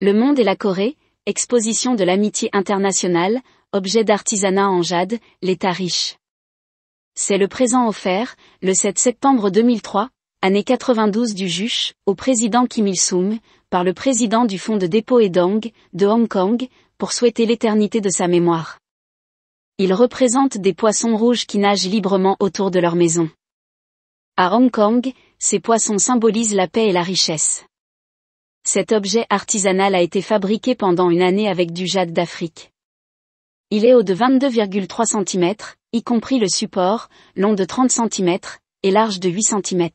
Le Monde et la Corée, exposition de l'amitié internationale, objet d'artisanat en jade, l'État riche. C'est le présent offert, le 7 septembre 2003, année 92 du Juche, au président Kim Il-sung, par le président du Fonds de dépôt et Dong, de Hong Kong, pour souhaiter l'éternité de sa mémoire. Il représente des poissons rouges qui nagent librement autour de leur maison. À Hong Kong, ces poissons symbolisent la paix et la richesse. Cet objet artisanal a été fabriqué pendant une année avec du jade d'Afrique. Il est haut de 22,3 cm, y compris le support, long de 30 cm, et large de 8 cm.